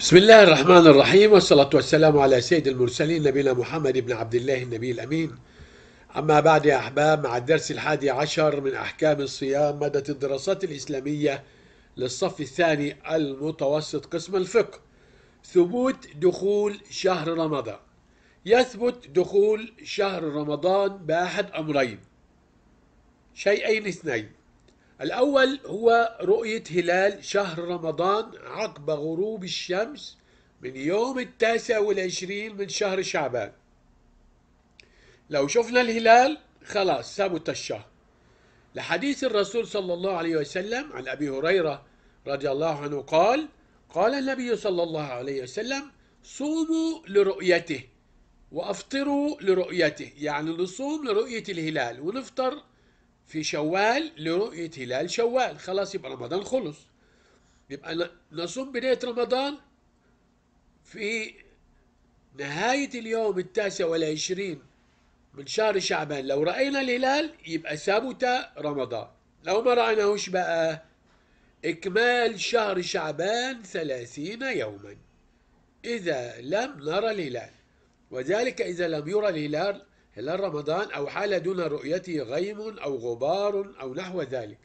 بسم الله الرحمن الرحيم والصلاة والسلام على سيد المرسلين نبينا محمد بن عبد الله النبي الأمين أما بعد يا أحباب مع الدرس الحادي عشر من أحكام الصيام مادة الدراسات الإسلامية للصف الثاني المتوسط قسم الفقه ثبوت دخول شهر رمضان يثبت دخول شهر رمضان بأحد أمرين شيئين اثنين الأول هو رؤية هلال شهر رمضان عقب غروب الشمس من يوم التاسع والعشرين من شهر شعبان لو شفنا الهلال خلاص ثبت الشهر لحديث الرسول صلى الله عليه وسلم عن أبي هريرة رضي الله عنه قال قال النبي صلى الله عليه وسلم صوموا لرؤيته وأفطروا لرؤيته يعني نصوم لرؤية الهلال ونفطر في شوال لرؤية هلال شوال خلاص يبقى رمضان خلص يبقى نصوم بداية رمضان في نهاية اليوم التاسع والعشرين من شهر شعبان لو رأينا الهلال يبقى ثابت رمضان لو ما رأيناهوش بقى إكمال شهر شعبان ثلاثين يوما إذا لم نرى الهلال وذلك إذا لم يرى الهلال هلال رمضان أو حال دون رؤيته غيم أو غبار أو نحو ذلك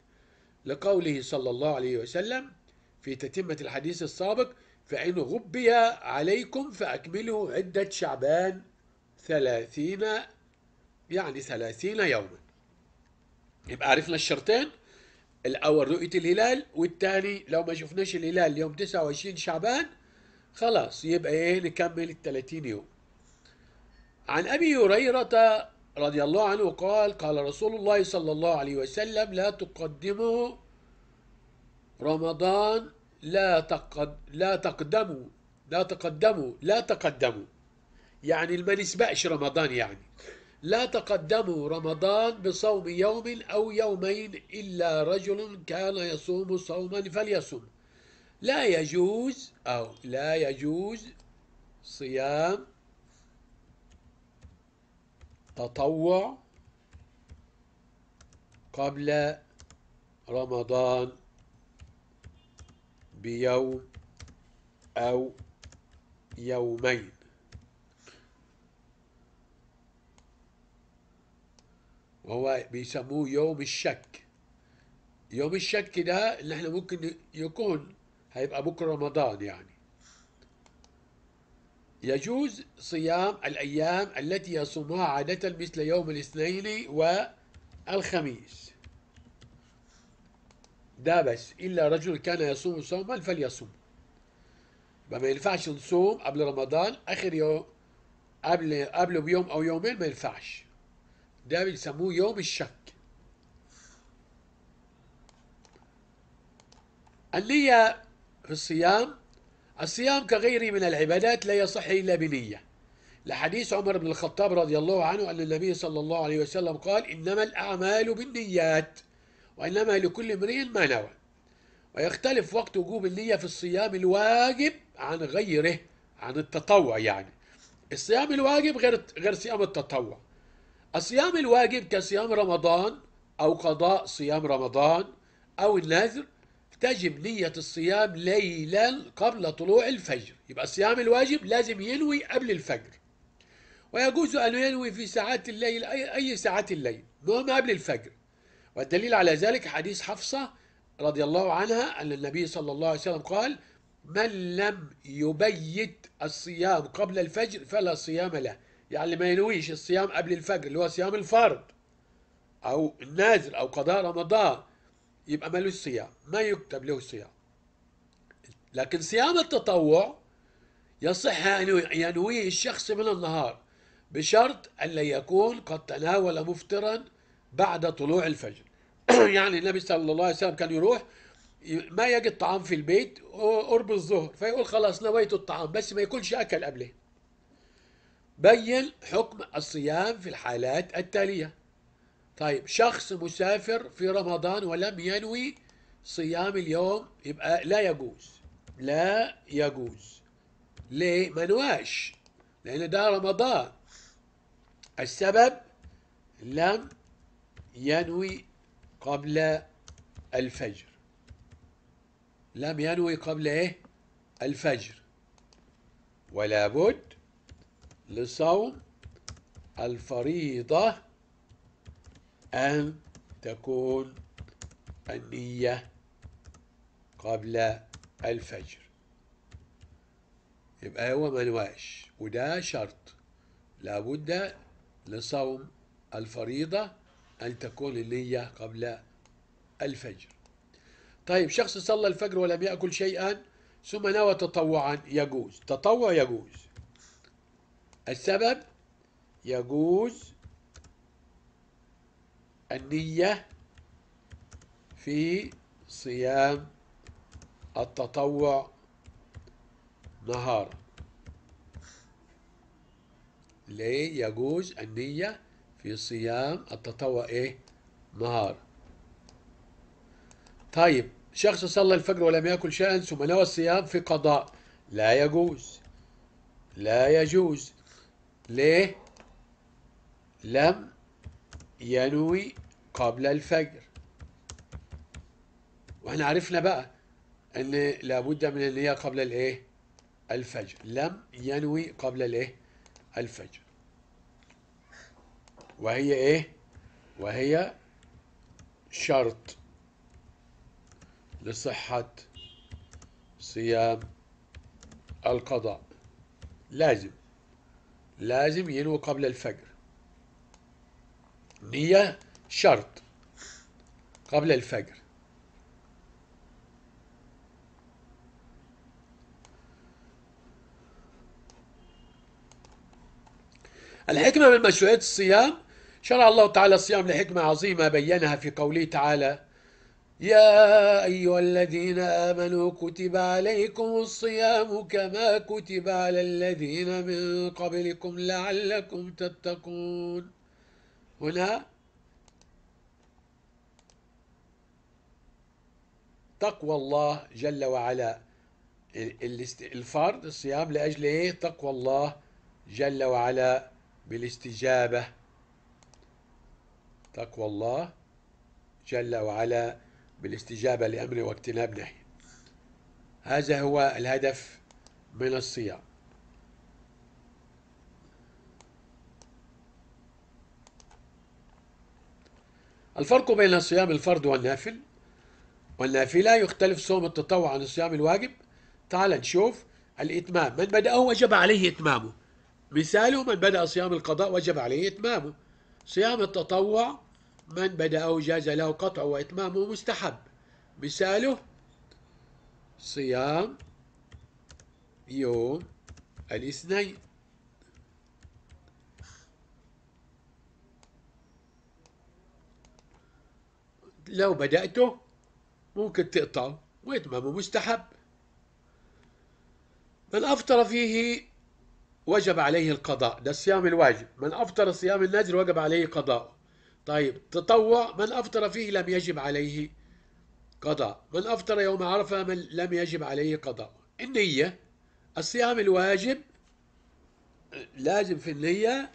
لقوله صلى الله عليه وسلم في تتمة الحديث السابق فإن غبي عليكم فأكملوا عدة شعبان ثلاثين يعني ثلاثين يوما يبقى عرفنا الشرطين الأول رؤية الهلال والثاني لو ما شفناش الهلال يوم 29 شعبان خلاص يبقى ايه نكمل ال 30 يوم عن أبي هريرة رضي الله عنه قال قال رسول الله صلى الله عليه وسلم لا تقدموا رمضان لا تقد لا تقدموا لا تقدموا لا تقدموا يعني ما نسبقش رمضان يعني لا تقدموا رمضان بصوم يوم أو يومين إلا رجل كان يصوم صوما فليصوم لا يجوز أو لا يجوز صيام تطوع قبل رمضان بيوم أو يومين وهو بيسموه يوم الشك يوم الشك ده اللي احنا ممكن يكون هيبقى بكرة رمضان يعني يجوز صيام الأيام التي يصومها عادة مثل يوم الاثنين والخميس ده بس إلا رجل كان يصوم صوما فليصوم ما ينفعش نصوم قبل رمضان آخر يوم قبل قبله بيوم أو يومين ما ينفعش ده بيسموه يوم الشك النية في الصيام الصيام كغيره من العبادات لا يصح إلا بنية لحديث عمر بن الخطاب رضي الله عنه أن النبي صلى الله عليه وسلم قال إنما الأعمال بالنيات وإنما لكل امرئ ما نوى ويختلف وقت وجوب النية في الصيام الواجب عن غيره عن التطوع يعني الصيام الواجب غير غير صيام التطوع الصيام الواجب كصيام رمضان أو قضاء صيام رمضان أو النذر تجب نية الصيام ليلا قبل طلوع الفجر يبقى الصيام الواجب لازم ينوي قبل الفجر ويجوز أن ينوي في ساعات الليل أي, ساعات الليل نوم قبل الفجر والدليل على ذلك حديث حفصة رضي الله عنها أن النبي صلى الله عليه وسلم قال من لم يبيت الصيام قبل الفجر فلا صيام له يعني ما ينويش الصيام قبل الفجر اللي هو صيام الفرض أو النازل أو قضاء رمضان يبقى مالوش صيام ما يكتب له صيام لكن صيام التطوع يصح أن ينويه الشخص من النهار بشرط ألا يكون قد تناول مفطرا بعد طلوع الفجر يعني النبي صلى الله عليه وسلم كان يروح ما يجد طعام في البيت قرب الظهر فيقول خلاص نويت الطعام بس ما يكونش أكل قبله بين حكم الصيام في الحالات التالية طيب شخص مسافر في رمضان ولم ينوي صيام اليوم يبقى لا يجوز لا يجوز ليه ما نواش لان ده رمضان السبب لم ينوي قبل الفجر لم ينوي قبل ايه الفجر ولا بد لصوم الفريضه أن تكون النية قبل الفجر يبقى هو منواش وده شرط لابد لصوم الفريضة أن تكون النية قبل الفجر طيب شخص صلى الفجر ولم يأكل شيئا ثم نوى تطوعا يجوز تطوع يجوز السبب يجوز النية في صيام التطوع نهار ليه يجوز النية في صيام التطوع ايه نهار طيب شخص صلى الفجر ولم يأكل شيئا ثم نوى الصيام في قضاء لا يجوز لا يجوز ليه لم ينوي قبل الفجر واحنا عرفنا بقى ان لابد من النية قبل الايه الفجر لم ينوي قبل الايه الفجر وهي ايه وهي شرط لصحة صيام القضاء لازم لازم ينوي قبل الفجر نية شرط قبل الفجر الحكمة من مشروعية الصيام شرع الله تعالى الصيام لحكمة عظيمة بينها في قوله تعالى يا أيها الذين آمنوا كتب عليكم الصيام كما كتب على الذين من قبلكم لعلكم تتقون هنا تقوى الله جل وعلا الفرض الصيام لأجل إيه تقوى الله جل وعلا بالاستجابة تقوى الله جل وعلا بالاستجابة لأمره واجتناب نهيه هذا هو الهدف من الصيام الفرق بين صيام الفرض والنافل والنافلة يختلف صوم التطوع عن الصيام الواجب تعال نشوف الإتمام من بدأه وجب عليه إتمامه مثاله من بدأ صيام القضاء وجب عليه إتمامه صيام التطوع من بدأه جاز له قطعه وإتمامه مستحب مثاله صيام يوم الاثنين لو بدأته ممكن تقطعه ويتمم مستحب من أفطر فيه وجب عليه القضاء ده الصيام الواجب من أفطر صيام النذر وجب عليه قضاء طيب تطوع من أفطر فيه لم يجب عليه قضاء من أفطر يوم عرفة من لم يجب عليه قضاء النية الصيام الواجب لازم في النية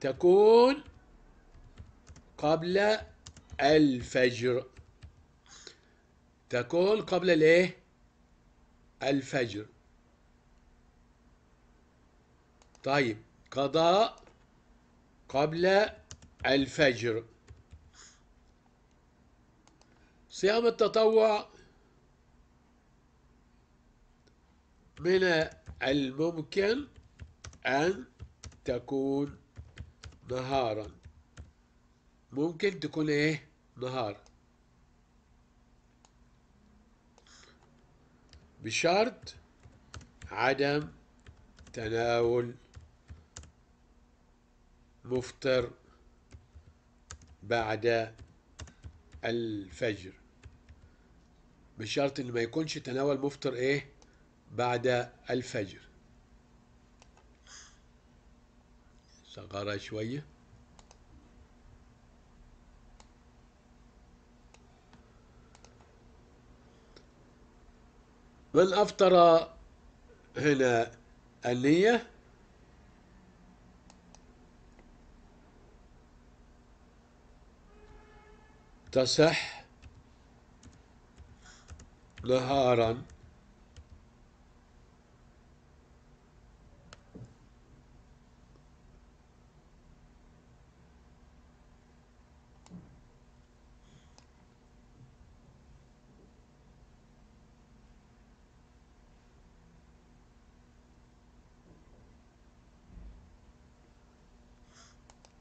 تكون قبل الفجر تكون قبل الايه الفجر طيب قضاء قبل الفجر صيام التطوع من الممكن أن تكون نهارا ممكن تكون إيه نهار بشرط عدم تناول مفطر بعد الفجر بشرط ان ما يكونش تناول مفطر ايه بعد الفجر صغرها شويه بل أفطر هنا النية تصح نهارا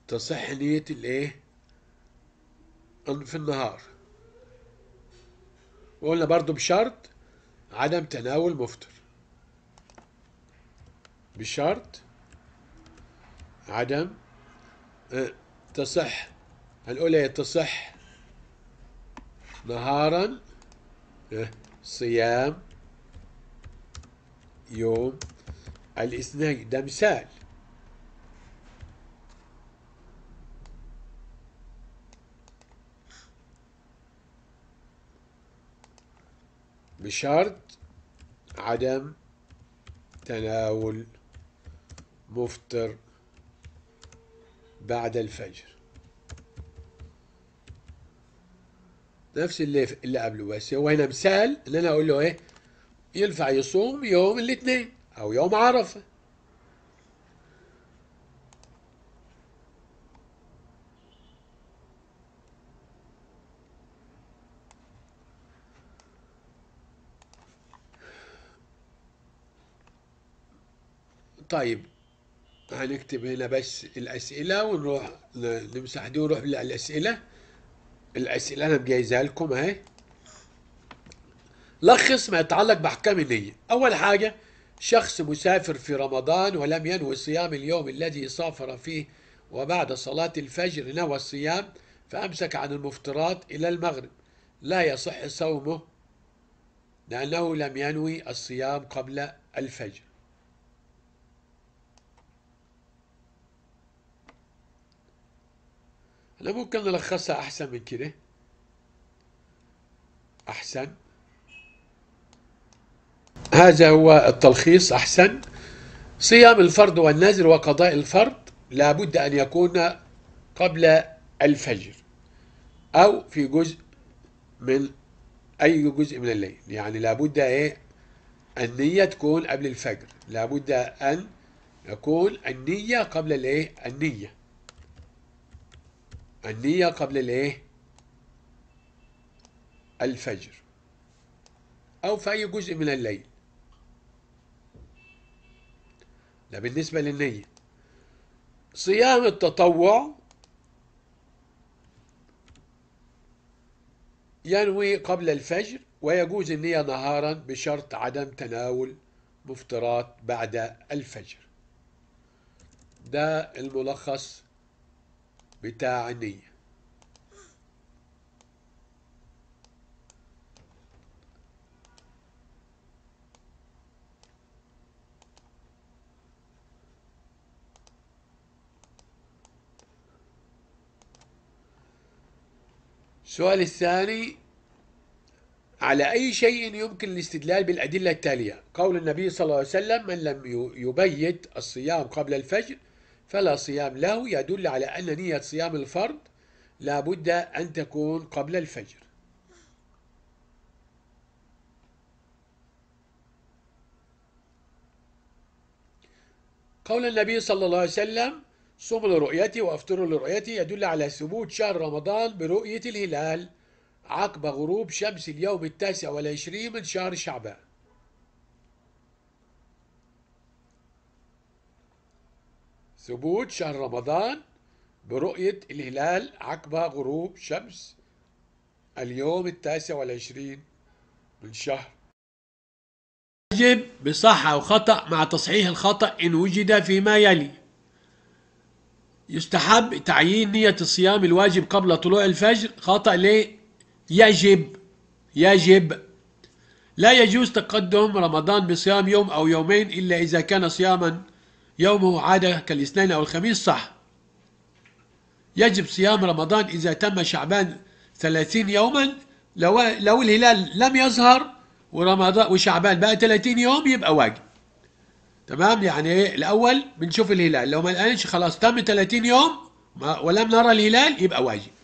تصح نية الايه في النهار وقلنا برضو بشرط عدم تناول مفطر بشرط عدم آه، تصح هنقول ايه تصح نهارا آه، صيام يوم الاثنين ده مثال بشرط عدم تناول مفطر بعد الفجر نفس اللي اللي قبله بس هو هنا مثال ان انا اقول له ايه ينفع يصوم يوم الاثنين او يوم عرفه طيب هنكتب هنا بس الأسئلة ونروح نمسح دي ونروح للأسئلة الأسئلة أنا مجهزها لكم أهي لخص ما يتعلق بأحكام النية أول حاجة شخص مسافر في رمضان ولم ينوي صيام اليوم الذي سافر فيه وبعد صلاة الفجر نوى الصيام فأمسك عن المفطرات إلى المغرب لا يصح صومه لأنه لم ينوي الصيام قبل الفجر هلا ممكن نلخصها احسن من كده احسن هذا هو التلخيص احسن صيام الفرض والنذر وقضاء الفرض لابد ان يكون قبل الفجر او في جزء من اي جزء من الليل يعني لابد ايه النية تكون قبل الفجر لابد ان يكون النية قبل الايه النية النية قبل الايه الفجر أو في أي جزء من الليل ده بالنسبة للنية صيام التطوع ينوي قبل الفجر ويجوز النية نهارا بشرط عدم تناول مفطرات بعد الفجر ده الملخص بتاع النية السؤال الثاني على أي شيء يمكن الاستدلال بالأدلة التالية قول النبي صلى الله عليه وسلم من لم يبيت الصيام قبل الفجر فلا صيام له يدل على أن نية صيام الفرض لابد أن تكون قبل الفجر قول النبي صلى الله عليه وسلم صوم لرؤيتي وأفطر لرؤيتي يدل على ثبوت شهر رمضان برؤية الهلال عقب غروب شمس اليوم التاسع والعشرين من شهر شعبان ثبوت شهر رمضان برؤية الهلال عقب غروب شمس اليوم التاسع والعشرين من شهر يجب بصحة وخطأ مع تصحيح الخطأ إن وجد فيما يلي يستحب تعيين نية الصيام الواجب قبل طلوع الفجر خطأ ليه يجب يجب لا يجوز تقدم رمضان بصيام يوم أو يومين إلا إذا كان صياما يومه عادة كالاثنين أو الخميس صح يجب صيام رمضان إذا تم شعبان ثلاثين يوما لو, لو الهلال لم يظهر ورمضان وشعبان بقى 30 يوم يبقى واجب تمام يعني ايه الاول بنشوف الهلال لو ما الآنش خلاص تم 30 يوم ولم نرى الهلال يبقى واجب